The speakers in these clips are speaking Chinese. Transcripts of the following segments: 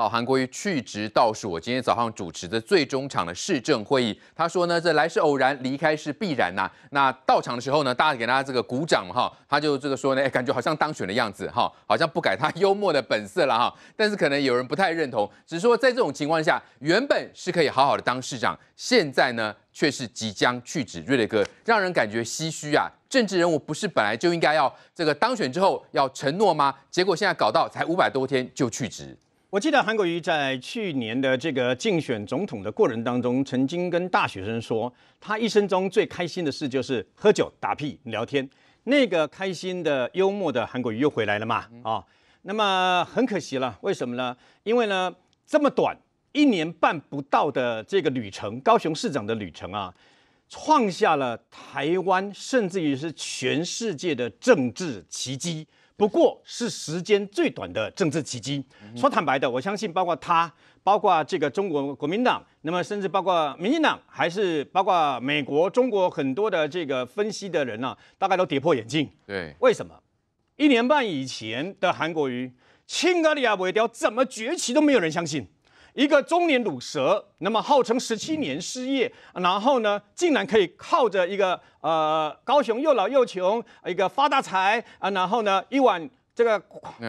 哦，韩国瑜去职倒是我今天早上主持的最终场的市政会议。他说呢，这来是偶然，离开是必然呐。那到场的时候呢，大家给他这个鼓掌哈。他就这个说呢，哎，感觉好像当选的样子哈，好像不改他幽默的本色了哈。但是可能有人不太认同，只说在这种情况下，原本是可以好好的当市长，现在呢却是即将去职。瑞雷哥让人感觉唏嘘啊。政治人物不是本来就应该要这个当选之后要承诺吗？结果现在搞到才五百多天就去职。我记得韩国瑜在去年的这个竞选总统的过程当中，曾经跟大学生说，他一生中最开心的事就是喝酒、打屁、聊天。那个开心的、幽默的韩国瑜又回来了嘛？啊，那么很可惜了，为什么呢？因为呢，这么短一年半不到的这个旅程，高雄市长的旅程啊，创下了台湾甚至于是全世界的政治奇迹。不过是时间最短的政治奇迹。说坦白的，我相信包括他，包括这个中国国民党，那么甚至包括民进党，还是包括美国、中国很多的这个分析的人呢，大概都跌破眼镜。对，为什么一年半以前的韩国瑜、青瓦亚不掉，怎么崛起都没有人相信？一个中年卤蛇，那么号称十七年失业，然后呢，竟然可以靠着一个呃高雄又老又穷一个发大财啊，然后呢一碗这个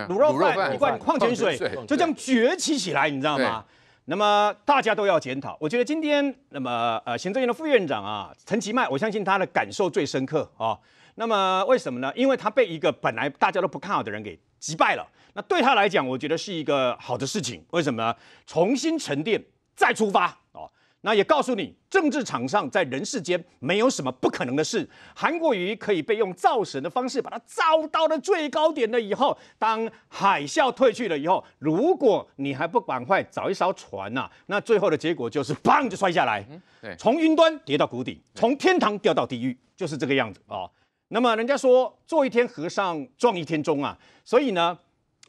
卤肉饭，一罐矿泉水，就这样崛起起来，你知道吗？那么大家都要检讨。我觉得今天那么呃，行政院的副院长啊，陈其迈，我相信他的感受最深刻啊。那么为什么呢？因为他被一个本来大家都不看好的人给。击败了，那对他来讲，我觉得是一个好的事情。为什么呢？重新沉淀，再出发哦。那也告诉你，政治场上在人世间没有什么不可能的事。韩国瑜可以被用造神的方式把它造到了最高点了以后，当海啸退去了以后，如果你还不赶快找一艘船呐，那最后的结果就是砰就摔下来，对，从云端跌到谷底，从天堂掉到地狱，就是这个样子啊。那么人家说做一天和尚撞一天钟啊，所以呢，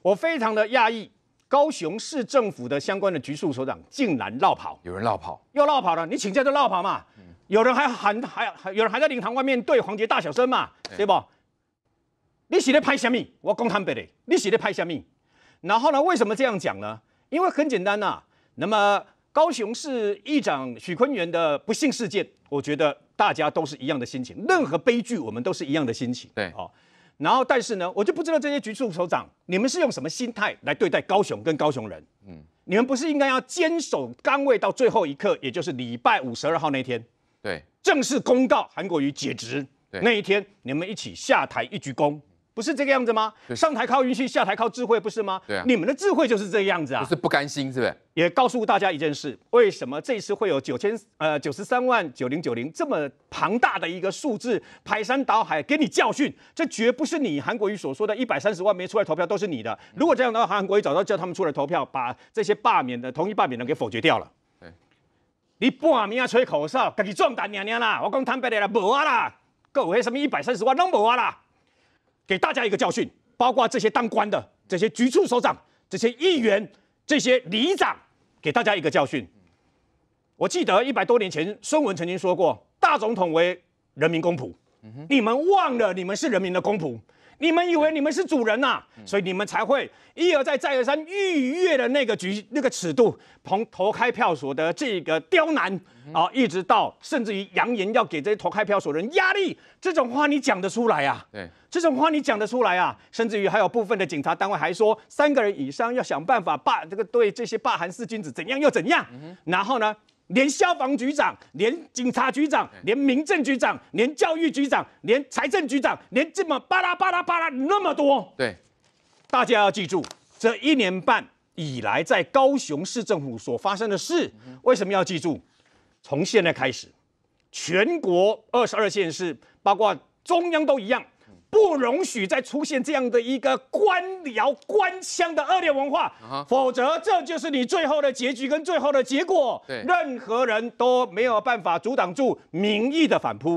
我非常的讶异高雄市政府的相关的局处所长竟然绕跑，有人绕跑，又绕跑了，你请假就绕跑嘛，有人还喊，还有人还在灵堂外面对黄杰大小声嘛，对不？你是来拍什么？我讲坦白的，你是来拍什么？然后呢，为什么这样讲呢？因为很简单呐，那么。高雄市议长许昆源的不幸事件，我觉得大家都是一样的心情。任何悲剧，我们都是一样的心情。对啊，然后但是呢，我就不知道这些局处首长，你们是用什么心态来对待高雄跟高雄人？嗯，你们不是应该要坚守岗位到最后一刻，也就是礼拜五十二号那天，对，正式公告韩国瑜解职那一天，你们一起下台一鞠躬。不是这个样子吗？上台靠运气，下台靠智慧，不是吗？对啊，你们的智慧就是这个样子啊！是不甘心，是不是？也告诉大家一件事：为什么这次会有九千呃九十三万九零九零这么庞大的一个数字排山倒海给你教训？这绝不是你韩国瑜所说的“一百三十万没出来投票都是你的”。如果这样，的话，韩国瑜早就叫他们出来投票，把这些罢免的同意罢免的给否决掉了。你半免要吹口哨，自己壮胆娘娘啦！我讲坦白的啦，没啦，各位什么一百三十万拢没啦。给大家一个教训，包括这些当官的、这些局处首长、这些议员、这些里长，给大家一个教训。我记得一百多年前孙文曾经说过：“大总统为人民公仆。”你们忘了，你们是人民的公仆。你们以为你们是主人呐，所以你们才会一而再、再而三逾越了那个局、那个尺度，从投开票所的这个刁难啊，一直到甚至于扬言要给这些投开票所的人压力，这种话你讲得出来啊？对，这种话你讲得出来啊？甚至于还有部分的警察单位还说，三个人以上要想办法罢这个，对这些罢韩四君子怎样又怎样，然后呢？连消防局长、连警察局长、连民政局长、连教育局长、连财政局长，连这么巴拉巴拉巴拉那么多。对，大家要记住这一年半以来在高雄市政府所发生的事。为什么要记住？从现在开始，全国二十二县市，包括中央都一样。不容许再出现这样的一个官僚官腔的恶劣文化，否则这就是你最后的结局跟最后的结果。任何人都没有办法阻挡住民意的反扑。